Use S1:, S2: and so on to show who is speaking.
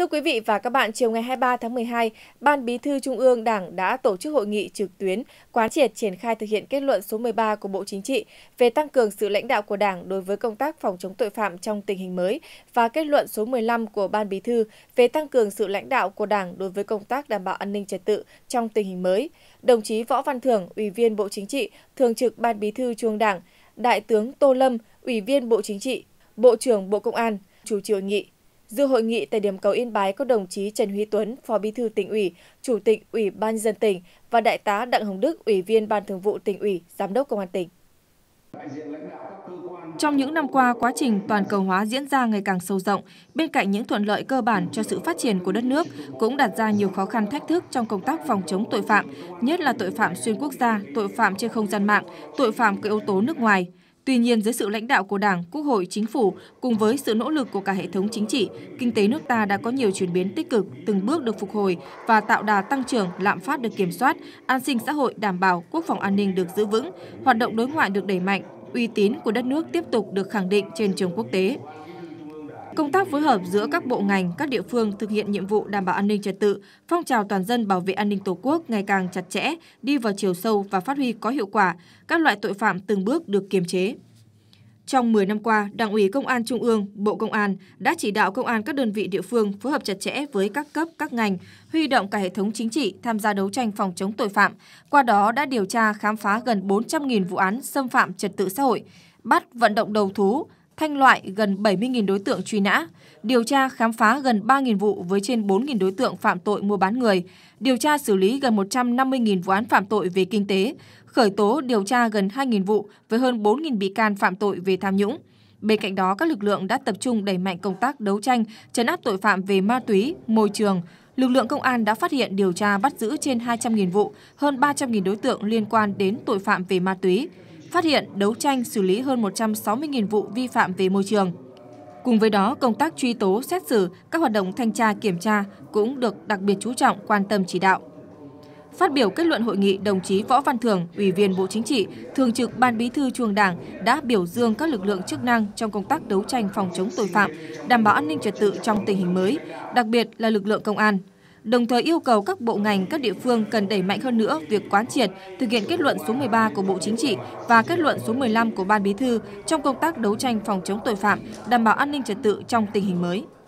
S1: Thưa quý vị và các bạn, chiều ngày 23 tháng 12, Ban Bí thư Trung ương Đảng đã tổ chức hội nghị trực tuyến quán triệt triển khai thực hiện kết luận số 13 của Bộ Chính trị về tăng cường sự lãnh đạo của Đảng đối với công tác phòng chống tội phạm trong tình hình mới và kết luận số 15 của Ban Bí thư về tăng cường sự lãnh đạo của Đảng đối với công tác đảm bảo an ninh trật tự trong tình hình mới. Đồng chí Võ Văn Thưởng, Ủy viên Bộ Chính trị, Thường trực Ban Bí thư Trung ương Đảng, Đại tướng Tô Lâm, Ủy viên Bộ Chính trị, Bộ trưởng Bộ Công an, chủ trì hội nghị. Dự hội nghị tại điểm cầu Yên Bái có đồng chí Trần Huy Tuấn, Phó Bí thư tỉnh ủy, Chủ tịch Ủy ban dân tỉnh và Đại tá Đặng Hồng Đức, Ủy viên Ban Thường vụ tỉnh ủy, Giám đốc Công an tỉnh. Trong những năm qua, quá trình toàn cầu hóa diễn ra ngày càng sâu rộng, bên cạnh những thuận lợi cơ bản cho sự phát triển của đất nước cũng đặt ra nhiều khó khăn thách thức trong công tác phòng chống tội phạm, nhất là tội phạm xuyên quốc gia, tội phạm trên không gian mạng, tội phạm có yếu tố nước ngoài. Tuy nhiên, dưới sự lãnh đạo của Đảng, Quốc hội, Chính phủ cùng với sự nỗ lực của cả hệ thống chính trị, kinh tế nước ta đã có nhiều chuyển biến tích cực, từng bước được phục hồi và tạo đà tăng trưởng, lạm phát được kiểm soát, an sinh xã hội đảm bảo, quốc phòng an ninh được giữ vững, hoạt động đối ngoại được đẩy mạnh, uy tín của đất nước tiếp tục được khẳng định trên trường quốc tế. Công tác phối hợp giữa các bộ ngành, các địa phương thực hiện nhiệm vụ đảm bảo an ninh trật tự, phong trào toàn dân bảo vệ an ninh Tổ quốc ngày càng chặt chẽ, đi vào chiều sâu và phát huy có hiệu quả, các loại tội phạm từng bước được kiềm chế. Trong 10 năm qua, Đảng ủy Công an Trung ương, Bộ Công an đã chỉ đạo công an các đơn vị địa phương phối hợp chặt chẽ với các cấp, các ngành, huy động cả hệ thống chính trị tham gia đấu tranh phòng chống tội phạm, qua đó đã điều tra khám phá gần 400.000 vụ án xâm phạm trật tự xã hội, bắt vận động đầu thú, thanh loại gần 70.000 đối tượng truy nã, điều tra khám phá gần 3.000 vụ với trên 4.000 đối tượng phạm tội mua bán người, điều tra xử lý gần 150.000 vụ án phạm tội về kinh tế, khởi tố điều tra gần 2.000 vụ với hơn 4.000 bị can phạm tội về tham nhũng. Bên cạnh đó, các lực lượng đã tập trung đẩy mạnh công tác đấu tranh, chấn áp tội phạm về ma túy, môi trường. Lực lượng công an đã phát hiện điều tra bắt giữ trên 200.000 vụ, hơn 300.000 đối tượng liên quan đến tội phạm về ma túy phát hiện, đấu tranh xử lý hơn 160.000 vụ vi phạm về môi trường. Cùng với đó, công tác truy tố, xét xử, các hoạt động thanh tra kiểm tra cũng được đặc biệt chú trọng quan tâm chỉ đạo. Phát biểu kết luận hội nghị, đồng chí Võ Văn thưởng Ủy viên Bộ Chính trị, Thường trực Ban Bí thư Trung Đảng đã biểu dương các lực lượng chức năng trong công tác đấu tranh phòng chống tội phạm, đảm bảo an ninh trật tự trong tình hình mới, đặc biệt là lực lượng công an đồng thời yêu cầu các bộ ngành, các địa phương cần đẩy mạnh hơn nữa việc quán triệt, thực hiện kết luận số 13 của Bộ Chính trị và kết luận số 15 của Ban Bí thư trong công tác đấu tranh phòng chống tội phạm, đảm bảo an ninh trật tự trong tình hình mới.